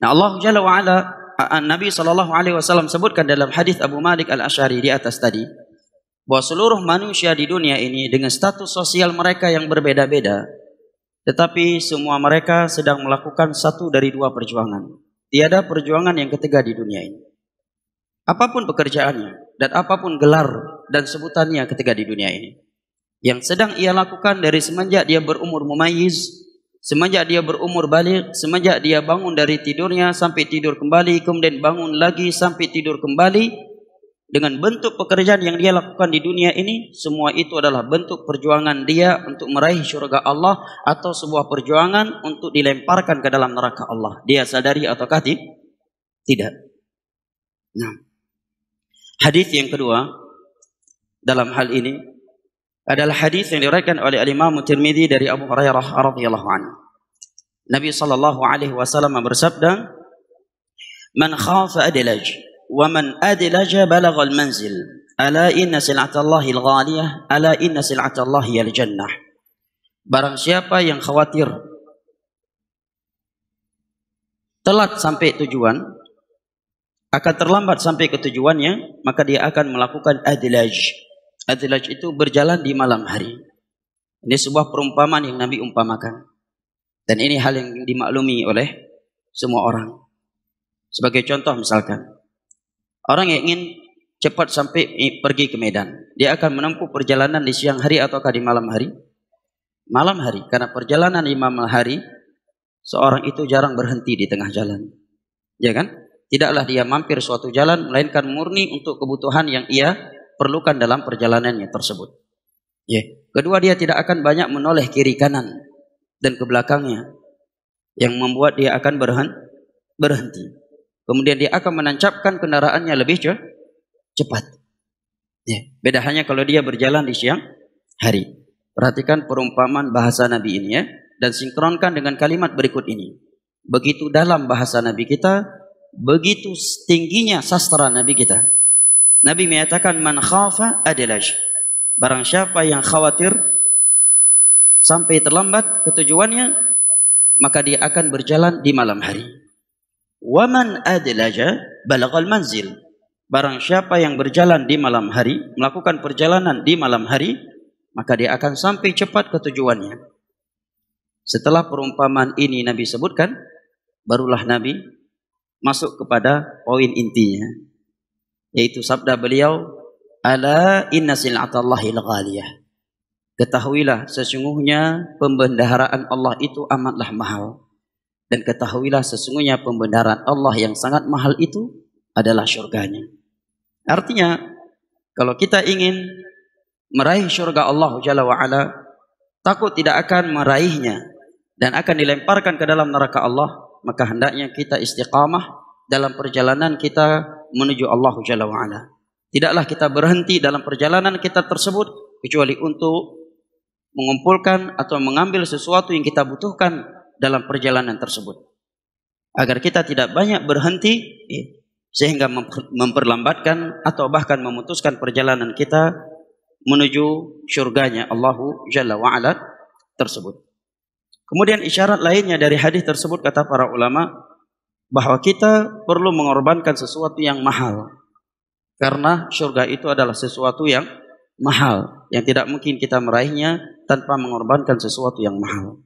Nah Allah Jalla Nabi Shallallahu Alaihi Wasallam sebutkan dalam hadis Abu Malik Al Ashari di atas tadi bahwa seluruh manusia di dunia ini dengan status sosial mereka yang berbeda-beda, tetapi semua mereka sedang melakukan satu dari dua perjuangan. Tiada perjuangan yang ketiga di dunia ini. Apapun pekerjaannya dan apapun gelar dan sebutannya ketika di dunia ini. Yang sedang ia lakukan dari semenjak dia berumur mumayyiz Semenjak dia berumur balik, semenjak dia bangun dari tidurnya sampai tidur kembali, kemudian bangun lagi sampai tidur kembali, dengan bentuk pekerjaan yang dia lakukan di dunia ini, semua itu adalah bentuk perjuangan dia untuk meraih syurga Allah atau sebuah perjuangan untuk dilemparkan ke dalam neraka Allah. Dia sadari ataukah tidak? Nah. Hadis yang kedua dalam hal ini adalah hadis yang diriwayatkan oleh Imam Tirmidzi dari Abu Hurairah radhiyallahu anhu. Nabi sallallahu alaihi wasallam bersabda, "Man khafa adlaj wa man adlaja balagha al-manzil. Ala inna sil'atallahi al-ghaliyah, ala inna sil'atallahi al-jannah." Barang siapa yang khawatir telat sampai tujuan, akan terlambat sampai ke tujuannya, maka dia akan melakukan adilaj. Adlaj itu berjalan di malam hari. Ini sebuah perumpamaan yang Nabi umpamakan. Dan ini hal yang dimaklumi oleh semua orang. Sebagai contoh misalkan, orang yang ingin cepat sampai pergi ke Medan, dia akan menempuh perjalanan di siang hari ataukah di malam hari? Malam hari, karena perjalanan di malam hari, seorang itu jarang berhenti di tengah jalan. Ya kan? Tidaklah dia mampir suatu jalan, melainkan murni untuk kebutuhan yang ia perlukan dalam perjalanannya tersebut. Ya. Kedua dia tidak akan banyak menoleh kiri kanan dan ke belakangnya yang membuat dia akan berhenti. Kemudian dia akan menancapkan kendaraannya lebih cepat. Ya. Beda hanya kalau dia berjalan di siang hari. Perhatikan perumpamaan bahasa Nabi ini ya dan sinkronkan dengan kalimat berikut ini. Begitu dalam bahasa Nabi kita, begitu tingginya sastra Nabi kita. Nabi menyatakan man khafa adlaj. Barang siapa yang khawatir sampai terlambat ketujuannya, maka dia akan berjalan di malam hari. Waman adlaja balagal manzil. Barang siapa yang berjalan di malam hari, melakukan perjalanan di malam hari, maka dia akan sampai cepat ketujuannya. Setelah perumpamaan ini Nabi sebutkan, barulah Nabi masuk kepada poin intinya yaitu sabda beliau ala inna silatallahi ghaliyah ketahuilah sesungguhnya pembendaharaan Allah itu amatlah mahal dan ketahuilah sesungguhnya pembendaharaan Allah yang sangat mahal itu adalah surganya artinya kalau kita ingin meraih surga Allah Jalla wa ala, takut tidak akan meraihnya dan akan dilemparkan ke dalam neraka Allah maka hendaknya kita istiqamah dalam perjalanan kita menuju Allah Jalla wa'ala. Tidaklah kita berhenti dalam perjalanan kita tersebut kecuali untuk mengumpulkan atau mengambil sesuatu yang kita butuhkan dalam perjalanan tersebut. Agar kita tidak banyak berhenti eh, sehingga memperlambatkan atau bahkan memutuskan perjalanan kita menuju syurganya Allah Jalla wa'ala tersebut. Kemudian isyarat lainnya dari hadis tersebut kata para ulama bahwa kita perlu mengorbankan sesuatu yang mahal. Karena surga itu adalah sesuatu yang mahal, yang tidak mungkin kita meraihnya tanpa mengorbankan sesuatu yang mahal.